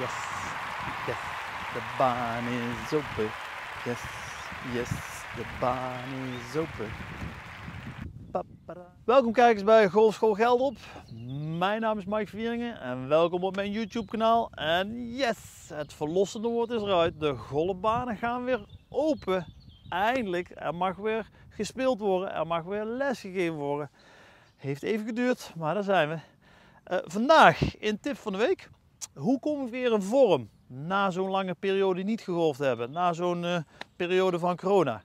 Yes, yes, the barn is open. Yes, yes, de baan is open. Welkom kijkers bij Golfschool Geldop. Mijn naam is Mike Vieringen en welkom op mijn YouTube kanaal. En yes, het verlossende woord is eruit. De golfbanen gaan weer open. Eindelijk, er mag weer gespeeld worden, er mag weer lesgegeven worden. Heeft even geduurd, maar daar zijn we. Eh, vandaag in tip van de week hoe ik weer een vorm na zo'n lange periode niet gegolfd hebben, na zo'n eh, periode van corona?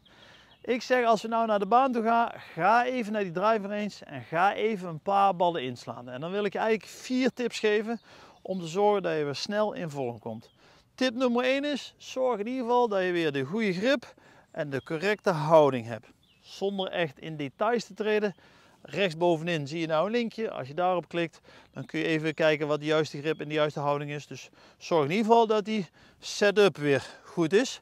Ik zeg als we nou naar de baan toe gaan, ga even naar die driver eens en ga even een paar ballen inslaan. En dan wil ik eigenlijk vier tips geven om te zorgen dat je weer snel in vorm komt. Tip nummer 1 is, zorg in ieder geval dat je weer de goede grip en de correcte houding hebt. Zonder echt in details te treden, Rechtsbovenin zie je nou een linkje. Als je daarop klikt, dan kun je even kijken wat de juiste grip en de juiste houding is. Dus zorg in ieder geval dat die setup weer goed is.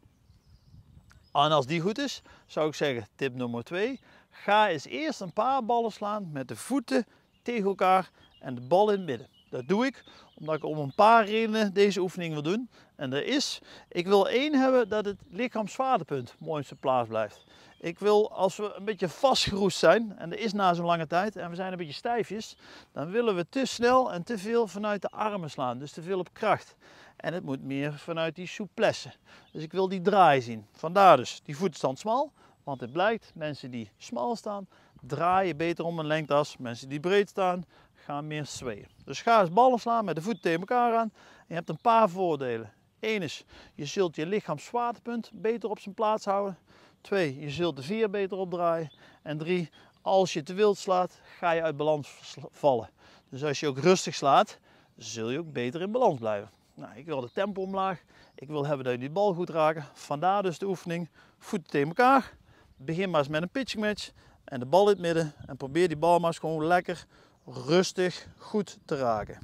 En als die goed is, zou ik zeggen tip nummer 2. Ga eens eerst een paar ballen slaan met de voeten tegen elkaar en de bal in het midden. Dat doe ik omdat ik om een paar redenen deze oefening wil doen. En dat is, ik wil één hebben dat het lichaamsvaardepunt mooi op plaats blijft. Ik wil, als we een beetje vastgeroest zijn, en dat is na zo'n lange tijd, en we zijn een beetje stijfjes, dan willen we te snel en te veel vanuit de armen slaan. Dus te veel op kracht. En het moet meer vanuit die souplesse. Dus ik wil die draai zien. Vandaar dus die voetstand smal. Want het blijkt, mensen die smal staan, draaien beter om een lengte mensen die breed staan, gaan meer zweven. Dus ga eens ballen slaan met de voeten tegen elkaar aan. je hebt een paar voordelen. Eén is, je zult je zwaartepunt beter op zijn plaats houden. Twee, je zult de vier beter opdraaien. En drie, als je te wild slaat, ga je uit balans vallen. Dus als je ook rustig slaat, zul je ook beter in balans blijven. Nou, ik wil de tempo omlaag. Ik wil hebben dat je die bal goed raakt. Vandaar dus de oefening. Voeten tegen elkaar. Begin maar eens met een pitching match. En de bal in het midden. En probeer die bal maar eens gewoon lekker rustig goed te raken.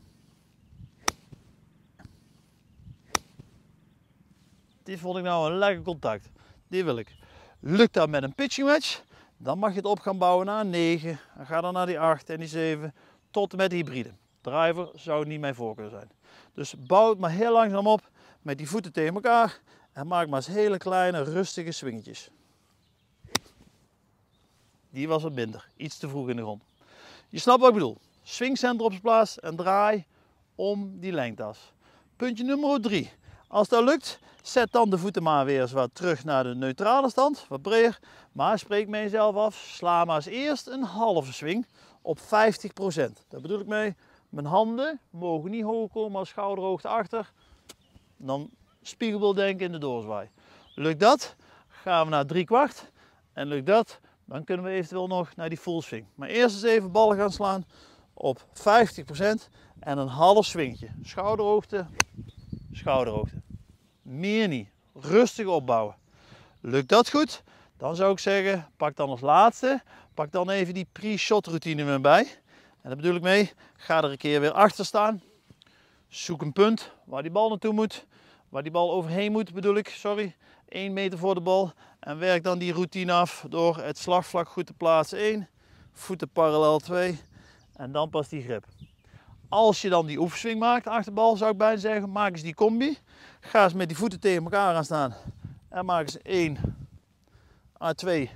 Dit vond ik nou een lekker contact. Die wil ik. Lukt dat met een pitching match? Dan mag je het op gaan bouwen naar een 9. Dan ga dan naar die 8 en die 7. Tot met hybride. Driver zou niet mijn voorkeur zijn. Dus bouw het maar heel langzaam op. Met die voeten tegen elkaar. En maak maar eens hele kleine rustige swingetjes. Die was wat minder. Iets te vroeg in de grond. Je snapt wat ik bedoel. Swingcentrum op zijn plaats en draai om die lengtas. Puntje nummer 3. Als dat lukt, zet dan de voeten maar weer eens terug naar de neutrale stand, wat breder. Maar spreek mij jezelf af, sla maar eens eerst een halve swing op 50%. Daar bedoel ik mee, mijn handen mogen niet hoger komen als schouderhoogte achter. Dan spiegelbeeld denken in de doorzwaai. Lukt dat, gaan we naar drie kwart. En lukt dat, dan kunnen we eventueel nog naar die full swing. Maar eerst eens even ballen gaan slaan op 50% en een half swingetje. Schouderhoogte, schouderhoogte. Meer niet. Rustig opbouwen. Lukt dat goed? Dan zou ik zeggen, pak dan als laatste, pak dan even die pre-shot routine weer bij. En daar bedoel ik mee, ga er een keer weer achter staan. Zoek een punt waar die bal naartoe moet. Waar die bal overheen moet bedoel ik, sorry. 1 meter voor de bal. En werk dan die routine af door het slagvlak goed te plaatsen 1, voeten parallel 2 en dan pas die grip. Als je dan die oefenswing maakt achter de bal, zou ik bijna zeggen, maak eens die combi. Ga eens met die voeten tegen elkaar aan staan en maak eens 1 à 2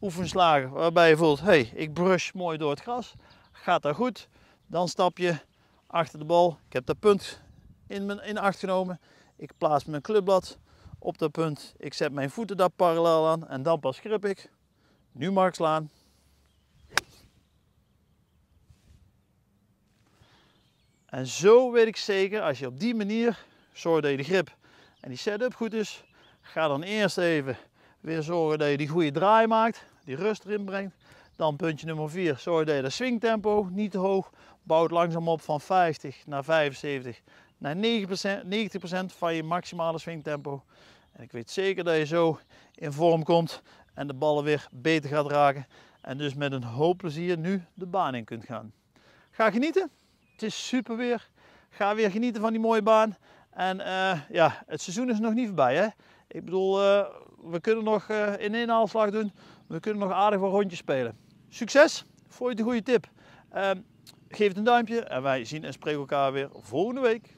oefenslagen waarbij je voelt, hey, ik brush mooi door het gras. Gaat dat goed? Dan stap je achter de bal. Ik heb dat punt in, mijn, in acht genomen. Ik plaats mijn clubblad op dat punt. Ik zet mijn voeten daar parallel aan en dan pas grip ik. Nu mark slaan. En zo weet ik zeker, als je op die manier zorgt dat je de grip en die setup goed is, ga dan eerst even weer zorgen dat je die goede draai maakt, die rust erin brengt. Dan puntje nummer 4, zorg dat je de swingtempo niet te hoog bouwt langzaam op van 50 naar 75 naar 90%, 90 van je maximale swingtempo. En ik weet zeker dat je zo in vorm komt en de ballen weer beter gaat raken. En dus met een hoop plezier nu de baan in kunt gaan. Ga genieten. Het is super weer. Ga weer genieten van die mooie baan. En eh, ja, het seizoen is nog niet voorbij. Hè? Ik bedoel, eh, we kunnen nog eh, in één aanslag doen. We kunnen nog aardig wat rondjes spelen. Succes! Vond je het een goede tip? Ehm, Geef het een duimpje en wij zien en spreken elkaar weer volgende week.